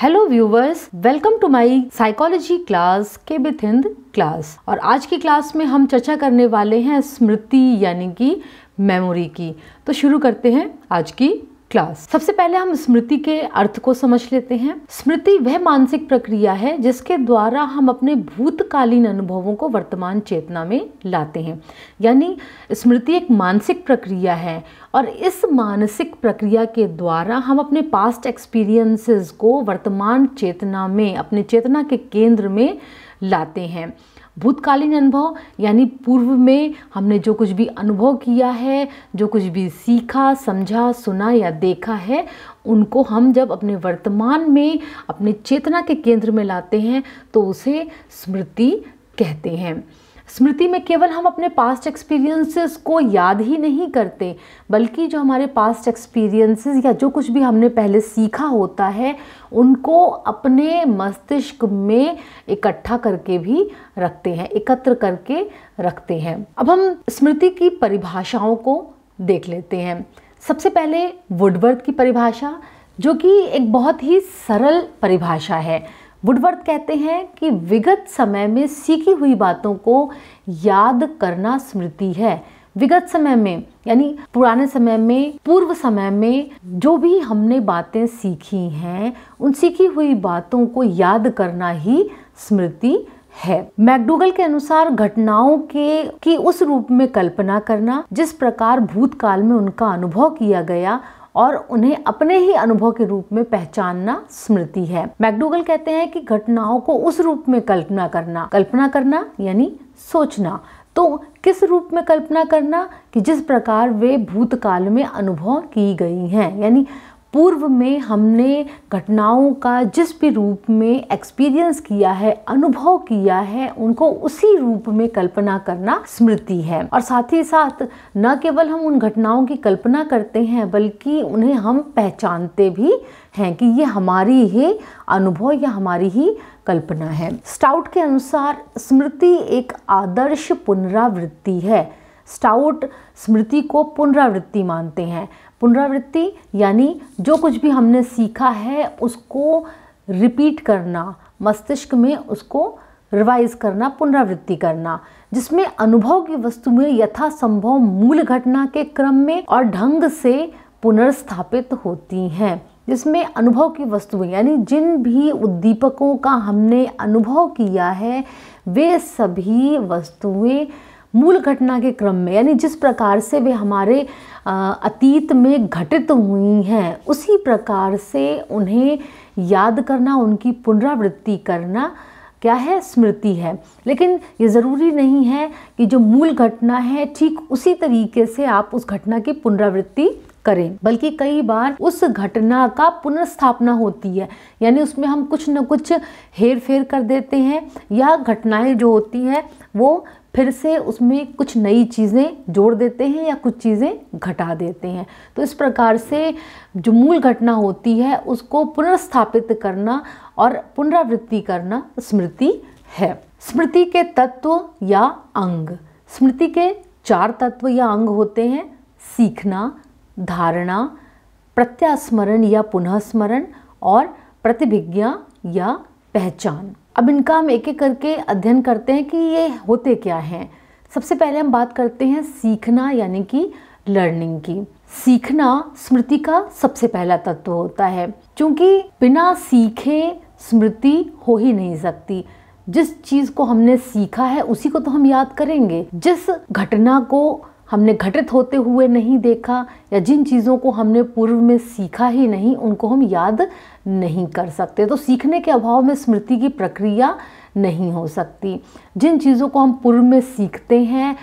hello viewers welcome to my psychology class के with Hind class और आज की क्लास में हम चर्चा करने वाले हैं स्मृति यानी कि मेमोरी की तो शुरू करते हैं आज की क्लास सबसे पहले हम स्मृति के अर्थ को समझ लेते हैं स्मृति वह मानसिक प्रक्रिया है जिसके द्वारा हम अपने भूतकालीन अनुभवों को वर्तमान चेतना में लाते हैं यानी स्मृति एक मानसिक प्रक्रिया है और इस मानसिक प्रक्रिया के द्वारा हम अपने पास्ट एक्सपीरियंसेस को वर्तमान चेतना में अपने चेतना के केंद्र में लाते हैं भूतकालीन अनुभव यानी पूर्व में हमने जो कुछ भी अनुभव किया है जो कुछ भी सीखा समझा सुना या देखा है उनको हम जब अपने वर्तमान में अपने चेतना के केंद्र में लाते हैं तो उसे स्मृति कहते हैं स्मृति में केवल हम अपने पास्ट एक्सपीरियंसेस को याद ही नहीं करते बल्कि जो हमारे पास्ट एक्सपीरियंसेस या जो कुछ भी हमने पहले सीखा होता है उनको अपने मस्तिष्क में इकट्ठा करके भी रखते हैं एकत्र करके रखते हैं अब हम स्मृति की परिभाषाओं को देख लेते हैं सबसे पहले वुडवर्थ की परिभाषा जो कि एक बहुत ही सरल परिभाषा है वुडवर्थ कहते हैं कि विगत समय में सीखी हुई बातों को याद करना स्मृति है विगत समय में यानी पुराने समय में पूर्व समय में जो भी हमने बातें सीखी हैं उन सीखी हुई बातों को याद करना ही स्मृति है मैकडूगल के अनुसार घटनाओं के की उस रूप में कल्पना करना जिस प्रकार भूतकाल में उनका अनुभव किया गया और उन्हें अपने ही अनुभव के रूप में पहचानना स्मृति है मैकडूगल कहते हैं कि घटनाओं को उस रूप में कल्पना करना कल्पना करना यानी सोचना तो किस रूप में कल्पना करना कि जिस प्रकार वे भूतकाल में अनुभव की गई हैं यानी पूर्व में हमने घटनाओं का जिस भी रूप में एक्सपीरियंस किया है अनुभव किया है उनको उसी रूप में कल्पना करना स्मृति है और साथ ही साथ न केवल हम उन घटनाओं की कल्पना करते हैं बल्कि उन्हें हम पहचानते भी हैं कि ये हमारी ही अनुभव या हमारी ही कल्पना है स्टाउट के अनुसार स्मृति एक आदर्श पुनरावृत्ति है स्टाउट स्मृति को पुनरावृत्ति मानते हैं पुनरावृत्ति यानी जो कुछ भी हमने सीखा है उसको रिपीट करना मस्तिष्क में उसको रिवाइज करना पुनरावृत्ति करना जिसमें अनुभव की वस्तु में यथासंभव मूल घटना के क्रम में और ढंग से पुनर्स्थापित होती हैं जिसमें अनुभव की वस्तुएं यानी जिन भी उद्दीपकों का हमने अनुभव किया है वे सभी वस्तुएं मूल घटना के क्रम में यानी जिस प्रकार से वे हमारे अतीत में घटित हुई हैं उसी प्रकार से उन्हें याद करना उनकी पुनरावृत्ति करना क्या है स्मृति है लेकिन ये ज़रूरी नहीं है कि जो मूल घटना है ठीक उसी तरीके से आप उस घटना की पुनरावृत्ति करें बल्कि कई बार उस घटना का पुनर्स्थापना होती है यानी उसमें हम कुछ न कुछ हेर फेर कर देते हैं या घटनाएं जो होती हैं वो फिर से उसमें कुछ नई चीज़ें जोड़ देते हैं या कुछ चीज़ें घटा देते हैं तो इस प्रकार से जो मूल घटना होती है उसको पुनर्स्थापित करना और पुनरावृत्ति करना स्मृति है स्मृति के तत्व या अंग स्मृति के चार तत्व या अंग होते हैं सीखना धारणा प्रत्यास्मरण या पुनः स्मरण और प्रतिभिज्ञा या पहचान अब इनका हम एक एक करके अध्ययन करते हैं कि ये होते क्या हैं सबसे पहले हम बात करते हैं सीखना यानी कि लर्निंग की सीखना स्मृति का सबसे पहला तत्व होता है क्योंकि बिना सीखे स्मृति हो ही नहीं सकती जिस चीज़ को हमने सीखा है उसी को तो हम याद करेंगे जिस घटना को हमने घटित होते हुए नहीं देखा या जिन चीज़ों को हमने पूर्व में सीखा ही नहीं उनको हम याद नहीं कर सकते तो सीखने के अभाव में स्मृति की प्रक्रिया नहीं हो सकती जिन चीज़ों को हम पूर्व में सीखते हैं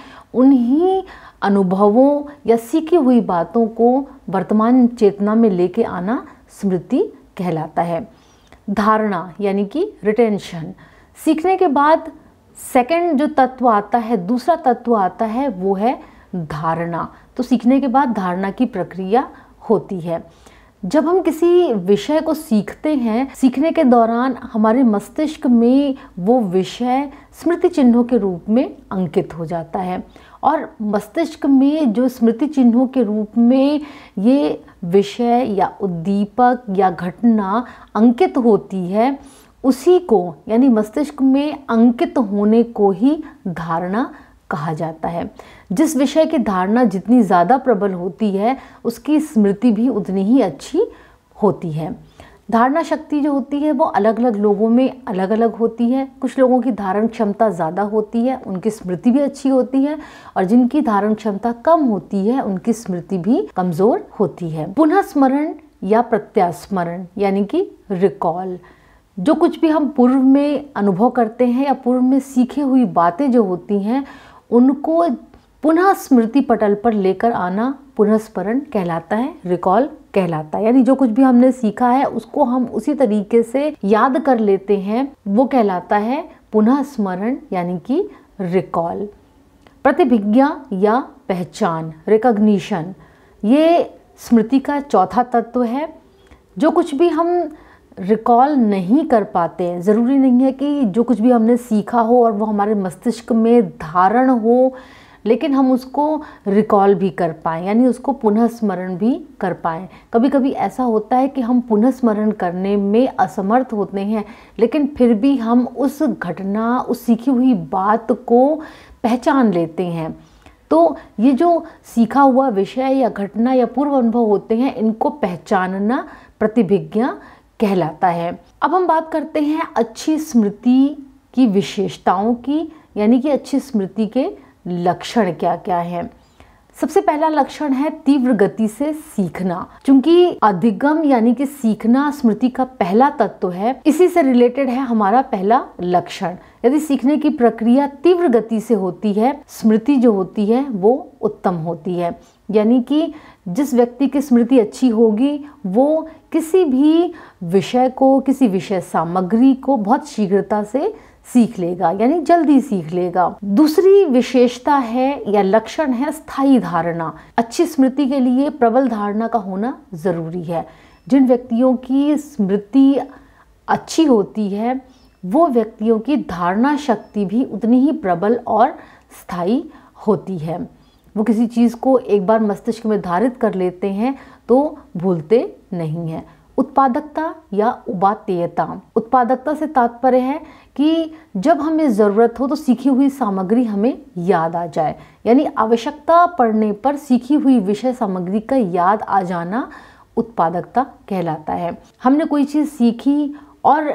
उन्हीं अनुभवों या सीखी हुई बातों को वर्तमान चेतना में लेके आना स्मृति कहलाता है धारणा यानी कि रिटेंशन सीखने के बाद सेकंड जो तत्व आता है दूसरा तत्व आता है वो है धारणा तो सीखने के बाद धारणा की प्रक्रिया होती है जब हम किसी विषय को सीखते हैं सीखने के दौरान हमारे मस्तिष्क में वो विषय स्मृति चिन्हों के रूप में अंकित हो जाता है और मस्तिष्क में जो स्मृति चिन्हों के रूप में ये विषय या उद्दीपक या घटना अंकित होती है उसी को यानी मस्तिष्क में अंकित होने को ही धारणा कहा जाता है जिस विषय की धारणा जितनी ज़्यादा प्रबल होती है उसकी स्मृति भी उतनी ही अच्छी होती है धारणा शक्ति जो होती है वो अलग अलग लोगों में अलग अलग होती है कुछ लोगों की धारण क्षमता ज़्यादा होती है उनकी स्मृति भी अच्छी होती है और जिनकी धारण क्षमता कम होती है उनकी स्मृति भी कमज़ोर होती है पुनः स्मरण या प्रत्यास्मरण यानी कि रिकॉल जो कुछ भी हम पूर्व में अनुभव करते हैं या पूर्व में सीखे हुई बातें जो होती हैं उनको पुनः स्मृति पटल पर लेकर आना पुनस्मरण कहलाता है रिकॉल कहलाता है यानी जो कुछ भी हमने सीखा है उसको हम उसी तरीके से याद कर लेते हैं वो कहलाता है पुनः स्मरण यानी कि रिकॉल प्रतिभिज्ञा या पहचान रिकग्निशन ये स्मृति का चौथा तत्व है जो कुछ भी हम रिकॉल नहीं कर पाते हैं ज़रूरी नहीं है कि जो कुछ भी हमने सीखा हो और वो हमारे मस्तिष्क में धारण हो लेकिन हम उसको रिकॉल भी कर पाएँ यानी उसको पुनः स्मरण भी कर पाएँ कभी कभी ऐसा होता है कि हम पुनः स्मरण करने में असमर्थ होते हैं लेकिन फिर भी हम उस घटना उस सीखी हुई बात को पहचान लेते हैं तो ये जो सीखा हुआ विषय या घटना या पूर्व अनुभव होते हैं इनको पहचानना प्रतिभिज्ञा कहलाता है अब हम बात करते हैं अच्छी स्मृति की विशेषताओं की यानी कि अच्छी स्मृति के लक्षण क्या क्या हैं सबसे पहला लक्षण है तीव्र गति से सीखना क्योंकि अधिगम यानी कि सीखना स्मृति का पहला तत्व है इसी से रिलेटेड है हमारा पहला लक्षण यदि सीखने की प्रक्रिया तीव्र गति से होती है स्मृति जो होती है वो उत्तम होती है यानी कि जिस व्यक्ति की स्मृति अच्छी होगी वो किसी भी विषय को किसी विषय सामग्री को बहुत शीघ्रता से सीख लेगा यानी जल्दी सीख लेगा दूसरी विशेषता है या लक्षण है स्थायी धारणा अच्छी स्मृति के लिए प्रबल धारणा का होना ज़रूरी है जिन व्यक्तियों की स्मृति अच्छी होती है वो व्यक्तियों की धारणा शक्ति भी उतनी ही प्रबल और स्थायी होती है वो किसी चीज़ को एक बार मस्तिष्क में धारित कर लेते हैं तो भूलते नहीं हैं उत्पादकता या उबातेयता उत्पादकता से तात्पर्य है कि जब हमें ज़रूरत हो तो सीखी हुई सामग्री हमें याद आ जाए यानी आवश्यकता पड़ने पर सीखी हुई विषय सामग्री का याद आ जाना उत्पादकता कहलाता है हमने कोई चीज़ सीखी और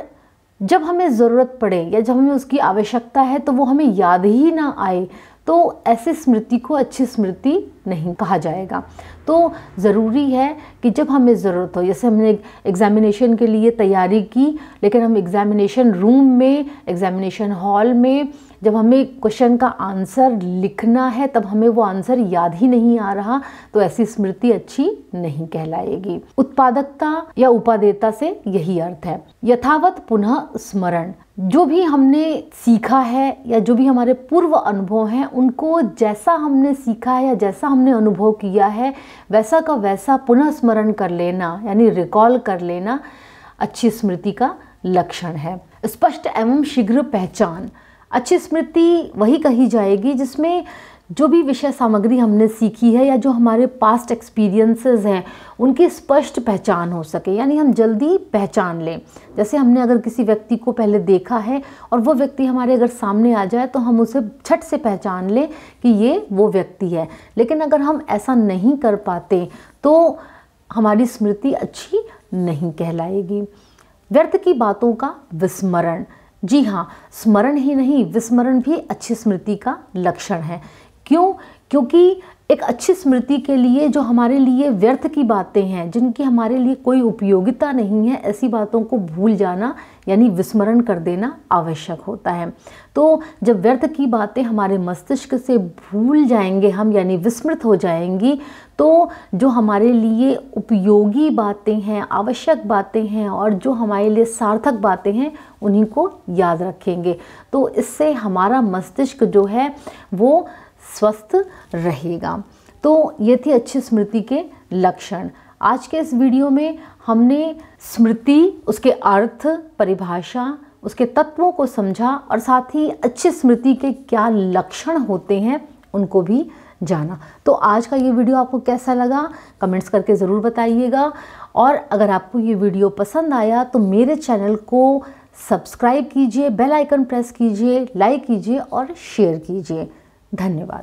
जब हमें ज़रूरत पड़े या जब हमें उसकी आवश्यकता है तो वो हमें याद ही ना आए तो ऐसे स्मृति को अच्छी स्मृति नहीं कहा जाएगा तो ज़रूरी है कि जब हमें ज़रूरत हो जैसे हमने एग्ज़ामिनेशन के लिए तैयारी की लेकिन हम एग्ज़ामिनेशन रूम में एग्ज़ामिनेशन हॉल में जब हमें क्वेश्चन का आंसर लिखना है तब हमें वो आंसर याद ही नहीं आ रहा तो ऐसी स्मृति अच्छी नहीं कहलाएगी उत्पादकता या उपादेयता से यही अर्थ है यथावत पुनः स्मरण जो भी हमने सीखा है या जो भी हमारे पूर्व अनुभव हैं उनको जैसा हमने सीखा है या जैसा हमने अनुभव किया है वैसा का वैसा पुनः स्मरण कर लेना यानी रिकॉल कर लेना अच्छी स्मृति का लक्षण है स्पष्ट एवं शीघ्र पहचान अच्छी स्मृति वही कही जाएगी जिसमें जो भी विषय सामग्री हमने सीखी है या जो हमारे पास्ट एक्सपीरियंसेस हैं उनकी स्पष्ट पहचान हो सके यानी हम जल्दी पहचान लें जैसे हमने अगर किसी व्यक्ति को पहले देखा है और वो व्यक्ति हमारे अगर सामने आ जाए तो हम उसे छट से पहचान लें कि ये वो व्यक्ति है लेकिन अगर हम ऐसा नहीं कर पाते तो हमारी स्मृति अच्छी नहीं कहलाएगी व्यर्थ की बातों का विस्मरण जी हाँ स्मरण ही नहीं विस्मरण भी अच्छी स्मृति का लक्षण है क्यों क्योंकि एक अच्छी स्मृति के लिए जो हमारे लिए व्यर्थ की बातें हैं जिनकी हमारे लिए कोई उपयोगिता नहीं है ऐसी बातों को भूल जाना यानी विस्मरण कर देना आवश्यक होता है तो जब व्यर्थ की बातें हमारे मस्तिष्क से भूल जाएंगे हम यानी विस्मृत हो जाएंगी तो जो हमारे लिए उपयोगी बातें हैं आवश्यक बातें हैं और जो हमारे लिए सार्थक बातें हैं उन्हीं को याद रखेंगे तो इससे हमारा मस्तिष्क जो है वो स्वस्थ रहेगा तो ये थी अच्छी स्मृति के लक्षण आज के इस वीडियो में हमने स्मृति उसके अर्थ परिभाषा उसके तत्वों को समझा और साथ ही अच्छी स्मृति के क्या लक्षण होते हैं उनको भी जाना तो आज का ये वीडियो आपको कैसा लगा कमेंट्स करके ज़रूर बताइएगा और अगर आपको ये वीडियो पसंद आया तो मेरे चैनल को सब्सक्राइब कीजिए बेल आइकन प्रेस कीजिए लाइक कीजिए और शेयर कीजिए धन्यवाद